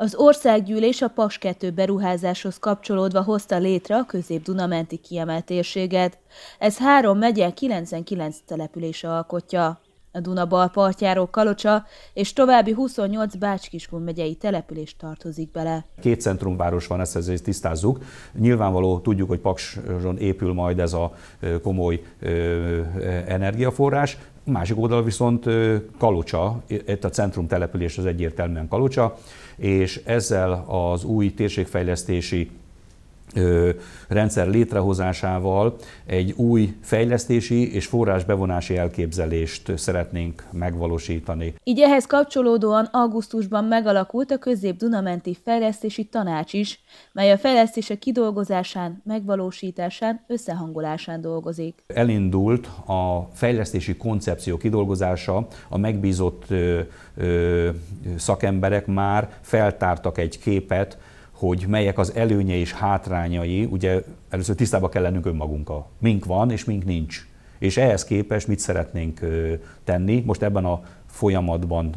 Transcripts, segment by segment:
Az országgyűlés a PAS 2 beruházáshoz kapcsolódva hozta létre a közép-dunamenti kiemelt térséget. Ez három megye 99 települése alkotja. A Duna bal partjáról Kalocsa és további 28 Bácskiskun megyei település tartozik bele. Két centrumváros van, ezt ezért tisztázzuk. Nyilvánvaló tudjuk, hogy Pakson épül majd ez a komoly energiaforrás, Másik oldal viszont Kalocsa, itt a centrum település az egyértelműen Kalocsa, és ezzel az új térségfejlesztési rendszer létrehozásával egy új fejlesztési és forrásbevonási elképzelést szeretnénk megvalósítani. Így ehhez kapcsolódóan augusztusban megalakult a Közép-Dunamenti Fejlesztési Tanács is, mely a fejlesztése kidolgozásán, megvalósításán, összehangolásán dolgozik. Elindult a fejlesztési koncepció kidolgozása, a megbízott ö, ö, szakemberek már feltártak egy képet, hogy melyek az előnye és hátrányai, ugye először tisztába kell lennünk önmagunkkal. Mink van és mink nincs. És ehhez képest mit szeretnénk tenni. Most ebben a folyamatban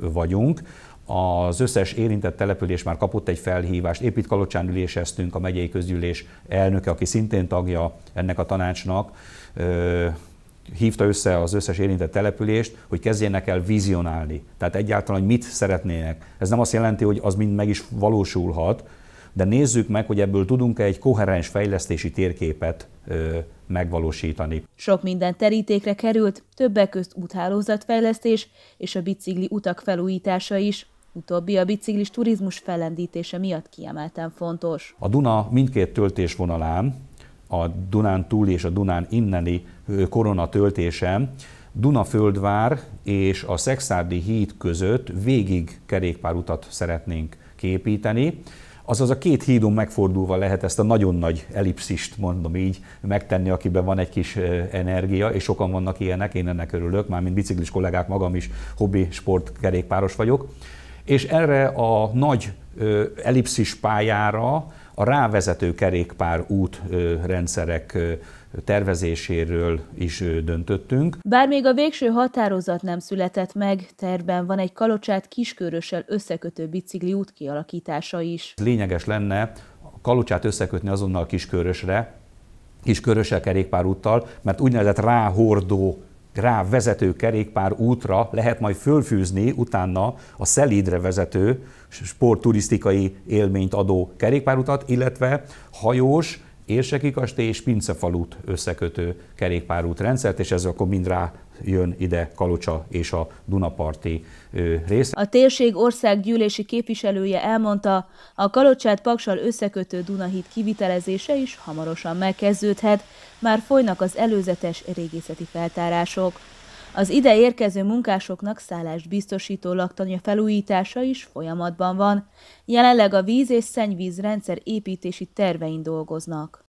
vagyunk. Az összes érintett település már kapott egy felhívást. Épít Kalocsán üléseztünk, a megyei közgyűlés elnöke, aki szintén tagja ennek a tanácsnak, hívta össze az összes érintett települést, hogy kezdjenek el vizionálni. Tehát egyáltalán, hogy mit szeretnének. Ez nem azt jelenti, hogy az mind meg is valósulhat, de nézzük meg, hogy ebből tudunk-e egy koherens fejlesztési térképet ö, megvalósítani. Sok minden terítékre került, többek közt úthálózatfejlesztés és a bicikli utak felújítása is. Utóbbi a biciklis turizmus fellendítése miatt kiemelten fontos. A Duna mindkét töltésvonalán a Dunán túli és a Dunán inneni korona töltése, Dunaföldvár és a Szexárdi híd között végig kerékpárutat szeretnénk képíteni azaz a két hídon megfordulva lehet ezt a nagyon nagy elipszist, mondom így, megtenni, akiben van egy kis energia, és sokan vannak ilyenek, én ennek örülök, már mint biciklis kollégák magam is hobbi sport kerékpáros vagyok. És erre a nagy ellipszis pályára a rávezető kerékpár út rendszerek tervezéséről is döntöttünk. Bár még a végső határozat nem született meg, terben van egy kalocsát kiskörössel összekötő bicikli út kialakítása is. Lényeges lenne a kalocsát összekötni azonnal kiskörösre, kiskörössel kerékpárúttal, mert úgynevezett ráhordó gráv vezető kerékpár útra lehet majd fölfűzni utána a szelídre vezető sportturisztikai élményt adó kerékpárutat, illetve hajós érseki kastély és pincefalut összekötő kerékpárút rendszert, és ez akkor mind rá jön ide Kalocsa és a Dunaparti rész. A térség országgyűlési képviselője elmondta, a Kalocsát Paksal összekötő Dunahíd kivitelezése is hamarosan megkezdődhet, már folynak az előzetes régészeti feltárások. Az ide érkező munkásoknak szállást biztosító laktanya felújítása is folyamatban van. Jelenleg a víz és szennyvízrendszer építési tervein dolgoznak.